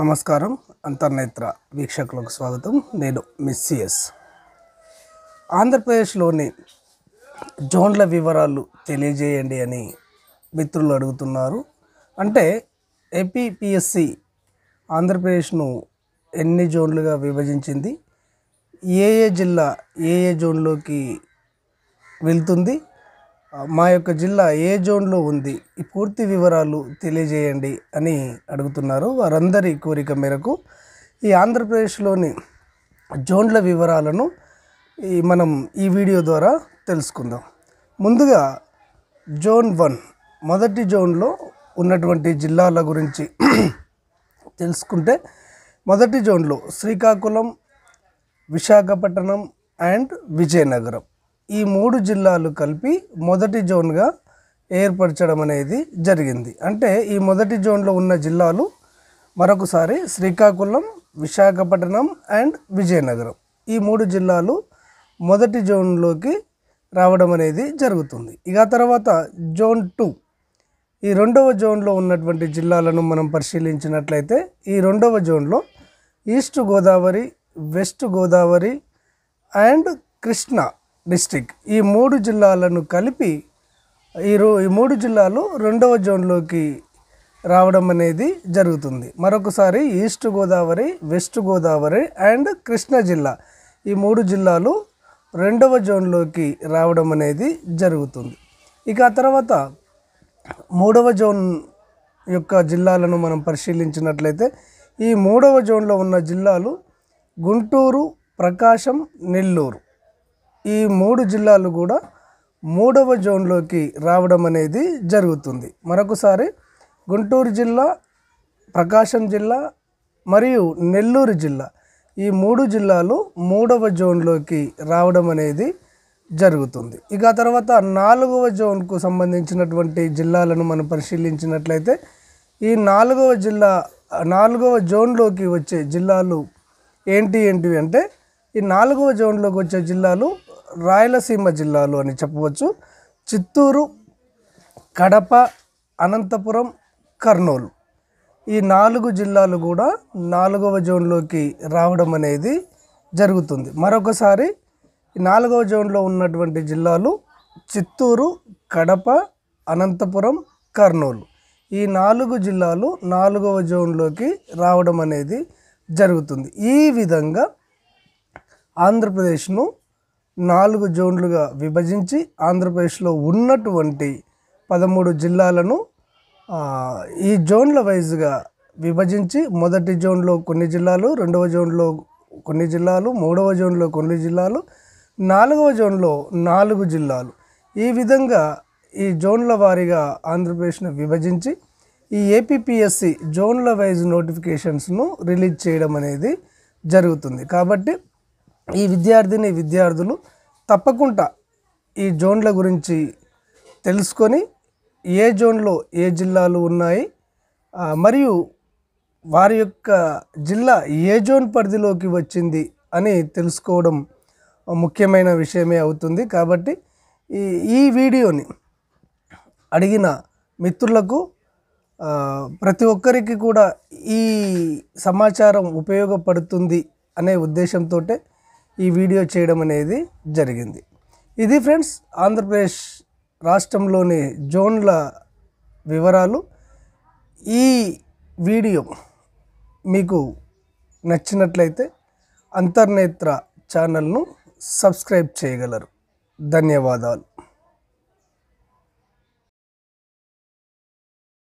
నమస్కారం అంతర్నేత్ర వీక్షకులకు స్వాగతం నేను మిస్సిఎస్ ఆంధ్రప్రదేశ్లోని జోన్ల వివరాలు తెలియజేయండి అని మిత్రులు అడుగుతున్నారు అంటే ఏపీపిఎస్సి ఆంధ్రప్రదేశ్ను ఎన్ని జోన్లుగా విభజించింది ఏ ఏ జిల్లా ఏ ఏ జోన్లోకి వెళ్తుంది మా యొక్క జిల్లా ఏ జోన్లో ఉంది ఈ పూర్తి వివరాలు తెలియజేయండి అని అడుగుతున్నారు వారందరి కోరిక మేరకు ఈ ఆంధ్రప్రదేశ్లోని జోన్ల వివరాలను ఈ మనం ఈ వీడియో ద్వారా తెలుసుకుందాం ముందుగా జోన్ వన్ మొదటి జోన్లో ఉన్నటువంటి జిల్లాల గురించి తెలుసుకుంటే మొదటి జోన్లో శ్రీకాకుళం విశాఖపట్నం అండ్ విజయనగరం ఈ మూడు జిల్లాలు కలిపి మొదటి జోన్గా ఏర్పరచడం అనేది జరిగింది అంటే ఈ మొదటి జోన్లో ఉన్న జిల్లాలు మరొకసారి శ్రీకాకుళం విశాఖపట్నం అండ్ విజయనగరం ఈ మూడు జిల్లాలు మొదటి జోన్లోకి రావడం అనేది జరుగుతుంది ఇక తర్వాత జోన్ టూ ఈ రెండవ జోన్లో ఉన్నటువంటి జిల్లాలను మనం పరిశీలించినట్లయితే ఈ రెండవ జోన్లో east Godavari west Godavari and Krishna district ఈ మూడు జిల్లాలను కలిపి ఈ రో ఈ మూడు జిల్లాలు రెండవ జోన్లోకి రావడం అనేది జరుగుతుంది మరొకసారి east Godavari west Godavari and Krishna జిల్లా ఈ మూడు జిల్లాలు రెండవ జోన్లోకి రావడం అనేది జరుగుతుంది ఇక ఆ తర్వాత మూడవ జోన్ యొక్క జిల్లాలను మనం పరిశీలించినట్లయితే ఈ మూడవ జోన్లో ఉన్న జిల్లాలు గుంటూరు ప్రకాశం నెల్లూరు ఈ మూడు జిల్లాలు కూడా మూడవ జోన్లోకి రావడం అనేది జరుగుతుంది మరొకసారి గుంటూరు జిల్లా ప్రకాశం జిల్లా మరియు నెల్లూరు జిల్లా ఈ మూడు జిల్లాలు మూడవ జోన్లోకి రావడం అనేది జరుగుతుంది ఇక తర్వాత నాలుగవ జోన్కు సంబంధించినటువంటి జిల్లాలను మనం పరిశీలించినట్లయితే ఈ నాలుగవ జిల్లా నాలుగవ జోన్లోకి వచ్చే జిల్లాలు ఏంటి ఏంటివి అంటే ఈ నాలుగవ జోన్లోకి వచ్చే జిల్లాలు రాయలసీమ జిల్లాలు అని చెప్పవచ్చు చిత్తూరు కడప అనంతపురం కర్నూలు ఈ నాలుగు జిల్లాలు కూడా నాలుగవ జోన్లోకి రావడం అనేది జరుగుతుంది మరొకసారి నాలుగవ జోన్లో ఉన్నటువంటి జిల్లాలు చిత్తూరు కడప అనంతపురం కర్నూలు ఈ నాలుగు జిల్లాలు నాలుగవ జోన్లోకి రావడం అనేది జరుగుతుంది ఈ విధంగా ఆంధ్రప్రదేశ్ను నాలుగు జోన్లుగా విభజించి ఆంధ్రప్రదేశ్లో ఉన్నటువంటి పదమూడు జిల్లాలను ఈ జోన్ల వైజ్గా విభజించి మొదటి జోన్లో కొన్ని జిల్లాలు రెండవ జోన్లో కొన్ని జిల్లాలు మూడవ జోన్లో కొన్ని జిల్లాలు నాలుగవ జోన్లో నాలుగు జిల్లాలు ఈ విధంగా ఈ జోన్ల వారీగా ఆంధ్రప్రదేశ్ను విభజించి ఈ ఏపీపీఎస్సి జోన్ల వైజ్ నోటిఫికేషన్స్ను రిలీజ్ చేయడం అనేది జరుగుతుంది కాబట్టి ఈ విద్యార్థిని విద్యార్థులు తప్పకుండా ఈ జోన్ల గురించి తెలుసుకొని ఏ జోన్లో ఏ జిల్లాలు ఉన్నాయి మరియు వారి యొక్క జిల్లా ఏ జోన్ పరిధిలోకి వచ్చింది అని తెలుసుకోవడం ముఖ్యమైన విషయమే అవుతుంది కాబట్టి ఈ ఈ వీడియోని అడిగిన మిత్రులకు ప్రతి ఒక్కరికి కూడా ఈ సమాచారం ఉపయోగపడుతుంది అనే ఉద్దేశంతో ఈ వీడియో చేయడం అనేది జరిగింది ఇది ఫ్రెండ్స్ ఆంధ్రప్రదేశ్ రాష్ట్రంలోని జోన్ల వివరాలు ఈ వీడియో మీకు నచ్చినట్లయితే అంతర్నేత్ర ఛానల్ను సబ్స్క్రైబ్ చేయగలరు ధన్యవాదాలు